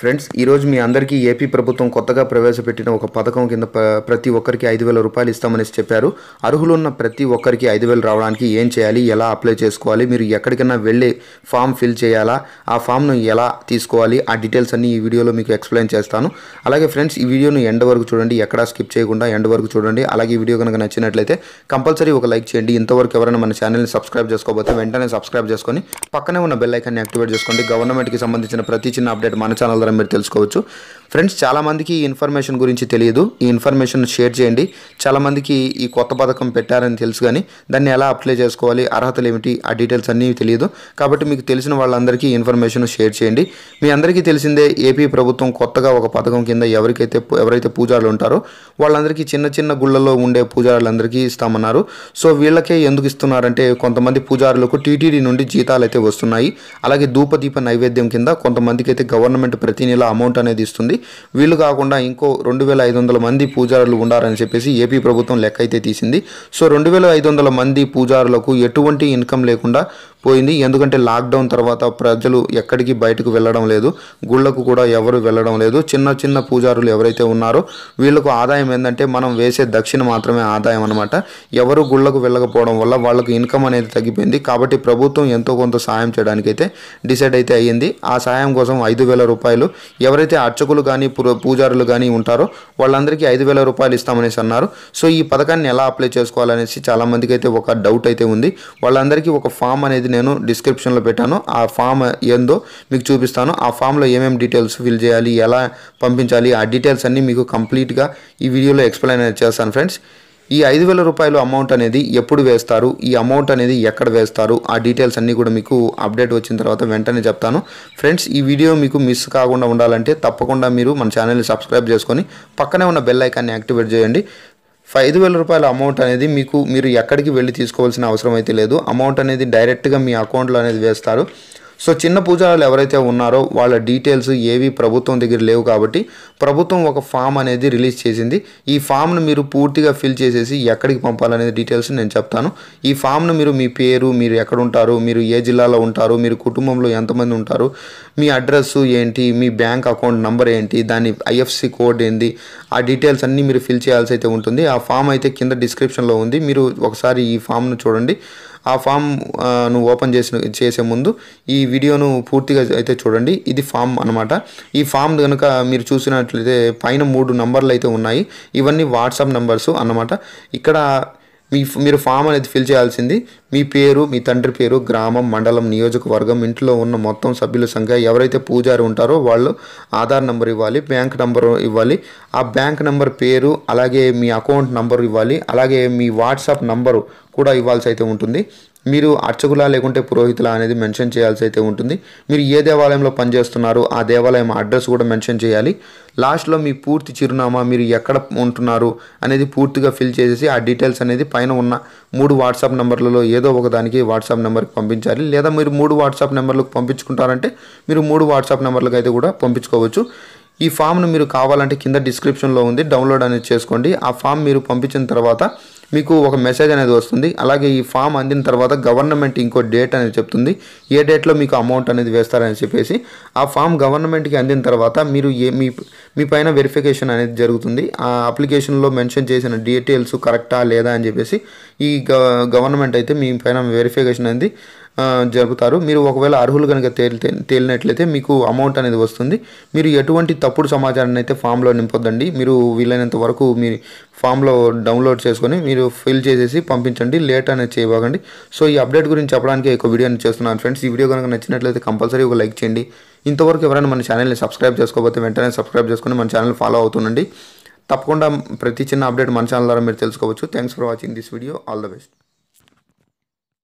friends ఈరోజు మీ అందరికీ AP ప్రభుత్వం కొత్తగా ప్రవేశపెట్టిన ఒక పథకం కింద ప్రతి ఒక్కరికి ఐదు వేల రూపాయలు ఇస్తామని చెప్పారు అర్హులున్న ప్రతి ఒక్కరికి ఐదు వేలు రావడానికి ఏం చేయాలి ఎలా అప్లై చేసుకోవాలి మీరు ఎక్కడికైనా వెళ్ళి ఫామ్ ఫిల్ చేయాలా ఆ ఫామ్ను ఎలా తీసుకోవాలి ఆ డీటెయిల్స్ అన్నీ ఈ వీడియోలో మీకు ఎక్స్ప్లెయిన్ చేస్తాను అలాగే ఫ్రెండ్స్ ఈ వీడియోను ఎండ్ వరకు చూడండి ఎక్కడా స్కిప్ చేయకుండా ఎండ్ వరకు చూడండి అలాగే ఈ వీడియో కనుక నచ్చినట్లయితే కంపల్సరీ ఒక లైక్ చేయండి ఇంతవరకు ఎవరైనా మన ఛానల్ని సబ్స్క్రైబ్ చేసుకోకపోతే వెంటనే సబ్స్క్రైబ్ చేసుకొని పక్కనే ఉన్న బెల్ ఐకాన్ని యాక్టివేట్ చేసుకోండి గవర్నమెంట్కి సంబంధించిన ప్రతి చిన్న అప్డేట్ మన ఛానల్ ద్వారా మీరు తెలుసుకోవచ్చు ఫ్రెండ్స్ చాలామందికి ఈ ఇన్ఫర్మేషన్ గురించి తెలియదు ఈ ఇన్ఫర్మేషన్ షేర్ చేయండి చాలామందికి ఈ కొత్త పథకం పెట్టారని తెలుసు కానీ దాన్ని ఎలా అప్లై చేసుకోవాలి అర్హతలు ఏమిటి ఆ డీటెయిల్స్ అన్నీ తెలియదు కాబట్టి మీకు తెలిసిన వాళ్ళందరికీ ఇన్ఫర్మేషన్ షేర్ చేయండి మీ అందరికీ తెలిసిందే ఏపీ ప్రభుత్వం కొత్తగా ఒక పథకం కింద ఎవరికైతే ఎవరైతే పూజారులు ఉంటారో వాళ్ళందరికీ చిన్న చిన్న గుళ్ళల్లో ఉండే పూజారులందరికీ ఇస్తామన్నారు సో వీళ్ళకే ఎందుకు ఇస్తున్నారంటే కొంతమంది పూజారులకు టీటీడీ నుండి జీతాలు అయితే వస్తున్నాయి అలాగే ధూపదీప నైవేద్యం కింద కొంతమందికి అయితే గవర్నమెంట్ ప్రతి నెల అమౌంట్ అనేది ఇస్తుంది చేయాలి వీళ్ళు కాకుండా ఇంకో రెండు వేల ఐదు వందల మంది పూజారులు ఉండాలని చెప్పేసి ఏపీ ప్రభుత్వం లెక్క అయితే తీసింది సో రెండు వేల ఐదు వందల మంది పూజారులకు ఎటువంటి ఇన్కమ్ లేకుండా పోయింది ఎందుకంటే లాక్డౌన్ తర్వాత ప్రజలు ఎక్కడికి బయటకు వెళ్ళడం లేదు గుళ్ళకు కూడా ఎవరు వెళ్ళడం లేదు చిన్న చిన్న పూజారులు ఎవరైతే ఉన్నారో వీళ్ళకు ఆదాయం ఏంటంటే మనం వేసే దక్షిణ మాత్రమే ఆదాయం అనమాట ఎవరు గుళ్ళకు వెళ్ళకపోవడం వల్ల వాళ్ళకు ఇన్కమ్ అనేది తగ్గిపోయింది కాబట్టి ప్రభుత్వం ఎంతో కొంత సాయం చేయడానికైతే డిసైడ్ అయితే అయ్యింది ఆ సాయం కోసం ఐదు వేల రూపాయలు ఎవరైతే అర్చకులు కానీ పూజారులు కానీ ఉంటారో వాళ్ళందరికీ ఐదు వేల రూపాయలు ఇస్తామనేసి అన్నారు సో ఈ పథకాన్ని ఎలా అప్లై చేసుకోవాలనేసి చాలామందికి అయితే ఒక డౌట్ అయితే ఉంది వాళ్ళందరికీ ఒక ఫామ్ అనేది అనేది నేను డిస్క్రిప్షన్లో పెట్టాను ఆ ఫామ్ ఏందో మీకు చూపిస్తాను ఆ ఫామ్లో ఏమేమి డీటెయిల్స్ ఫిల్ చేయాలి ఎలా పంపించాలి ఆ డీటెయిల్స్ అన్నీ మీకు కంప్లీట్గా ఈ వీడియోలో ఎక్స్ప్లెయిన్ చేస్తాను ఫ్రెండ్స్ ఈ ఐదు వేల రూపాయలు అమౌంట్ అనేది ఎప్పుడు వేస్తారు ఈ అమౌంట్ అనేది ఎక్కడ వేస్తారు ఆ డీటెయిల్స్ అన్నీ కూడా మీకు అప్డేట్ వచ్చిన తర్వాత వెంటనే చెప్తాను ఫ్రెండ్స్ ఈ వీడియో మీకు మిస్ కాకుండా ఉండాలంటే తప్పకుండా మీరు మన ఛానల్ని సబ్స్క్రైబ్ చేసుకొని పక్కనే ఉన్న బెల్ ఐకాన్ని యాక్టివేట్ చేయండి ఐదు వేల రూపాయల అమౌంట్ అనేది మీకు మీరు ఎక్కడికి వెళ్ళి తీసుకోవాల్సిన అవసరం అయితే లేదు అమౌంట్ అనేది డైరెక్ట్గా మీ అకౌంట్లో అనేది వేస్తారు సో చిన్న పూజారాలు ఎవరైతే ఉన్నారో వాళ్ళ డీటెయిల్స్ ఏవి ప్రభుత్వం దగ్గర లేవు కాబట్టి ప్రభుత్వం ఒక ఫామ్ అనేది రిలీజ్ చేసింది ఈ ఫామ్ను మీరు పూర్తిగా ఫిల్ చేసేసి ఎక్కడికి పంపాలనే డీటెయిల్స్ నేను చెప్తాను ఈ ఫామ్ను మీరు మీ పేరు మీరు ఎక్కడ ఉంటారు మీరు ఏ జిల్లాలో ఉంటారు మీరు కుటుంబంలో ఎంతమంది ఉంటారు మీ అడ్రస్ ఏంటి మీ బ్యాంక్ అకౌంట్ నంబర్ ఏంటి దాని ఐఎఫ్సి కోడ్ ఏంటి ఆ డీటెయిల్స్ అన్నీ మీరు ఫిల్ చేయాల్సి అయితే ఉంటుంది ఆ ఫామ్ అయితే కింద డిస్క్రిప్షన్లో ఉంది మీరు ఒకసారి ఈ ఫామ్ను చూడండి ఆ ఫామ్ నువ్వు ఓపెన్ చేసిన చేసే ముందు ఈ వీడియోను పూర్తిగా అయితే చూడండి ఇది ఫామ్ అనమాట ఈ ఫామ్ కనుక మీరు చూసినట్లయితే పైన మూడు నంబర్లు అయితే ఉన్నాయి ఇవన్నీ వాట్సాప్ నంబర్స్ అనమాట ఇక్కడ మీ మీరు ఫామ్ అనేది ఫిల్ చేయాల్సింది మీ పేరు మీ తండ్రి పేరు గ్రామం మండలం నియోజకవర్గం ఇంట్లో ఉన్న మొత్తం సభ్యుల సంఖ్య ఎవరైతే పూజారి ఉంటారో వాళ్ళు ఆధార్ నెంబర్ ఇవ్వాలి బ్యాంక్ నెంబర్ ఇవ్వాలి ఆ బ్యాంక్ నెంబర్ పేరు అలాగే మీ అకౌంట్ నెంబర్ ఇవ్వాలి అలాగే మీ వాట్సాప్ నంబరు కూడా ఇవ్వాల్సి అయితే ఉంటుంది మీరు అర్చకుల లేకుంటే పురోహితుల అనేది మెన్షన్ చేయాల్సి అయితే ఉంటుంది మీరు ఏ దేవాలయంలో పనిచేస్తున్నారు ఆ దేవాలయం అడ్రస్ కూడా మెన్షన్ చేయాలి లాస్ట్లో మీ పూర్తి చిరునామా మీరు ఎక్కడ ఉంటున్నారు అనేది పూర్తిగా ఫిల్ చేసేసి ఆ డీటెయిల్స్ అనేది పైన ఉన్న మూడు వాట్సాప్ నెంబర్లలో ఏదో ఒక దానికి వాట్సాప్ నెంబర్కి పంపించాలి లేదా మీరు మూడు వాట్సాప్ నెంబర్లకు పంపించుకుంటారంటే మీరు మూడు వాట్సాప్ నెంబర్లకు అయితే కూడా పంపించుకోవచ్చు ఈ ఫామ్ను మీరు కావాలంటే కింద డిస్క్రిప్షన్లో ఉంది డౌన్లోడ్ అనేది చేసుకోండి ఆ ఫామ్ మీరు పంపించిన తర్వాత మీకు ఒక మెసేజ్ అనేది వస్తుంది అలాగే ఈ ఫామ్ అందిన తర్వాత గవర్నమెంట్ ఇంకో డేట్ అనేది చెప్తుంది ఏ డేట్లో మీకు అమౌంట్ అనేది వేస్తారని చెప్పేసి ఆ ఫామ్ గవర్నమెంట్కి అందిన తర్వాత మీరు ఏ మీ మీ పైన వెరిఫికేషన్ అనేది జరుగుతుంది ఆ అప్లికేషన్లో మెన్షన్ చేసిన డీటెయిల్స్ కరెక్టా లేదా అని చెప్పేసి ఈ గవర్నమెంట్ అయితే మీ పైన వెరిఫికేషన్ అనేది జరుపుతారు మీరు ఒకవేళ అర్హులు కనుక తేలితే తేలినట్లయితే మీకు అమౌంట్ అనేది వస్తుంది మీరు ఎటువంటి తప్పుడు సమాచారాన్ని అయితే ఫామ్లో నింపొద్దండి మీరు వీలైనంత వరకు మీ ఫామ్లో డౌన్లోడ్ చేసుకొని మీరు ఫిల్ చేసేసి పంపించండి లేట్ అనేది చేయబాగండి సో ఈ అప్డేట్ గురించి చెప్పడానికి ఒక వీడియోని చేస్తున్నాను ఫ్రెండ్స్ ఈ వీడియో కనుక నచ్చినట్లయితే కంపల్సరీ ఒక లైక్ చేయండి ఇంతవరకు ఎవరైనా మన ఛానల్ని సబ్స్క్రైబ్ చేసుకోకపోతే వెంటనే సబ్స్క్రైబ్ చేసుకొని మన ఛానల్ ఫాలో అవుతుండండి తప్పకుండా ప్రతి చిన్న అప్డేట్ మన ఛానల్ ద్వారా మీరు తెలుసుకోవచ్చు thanks for watching this video all the best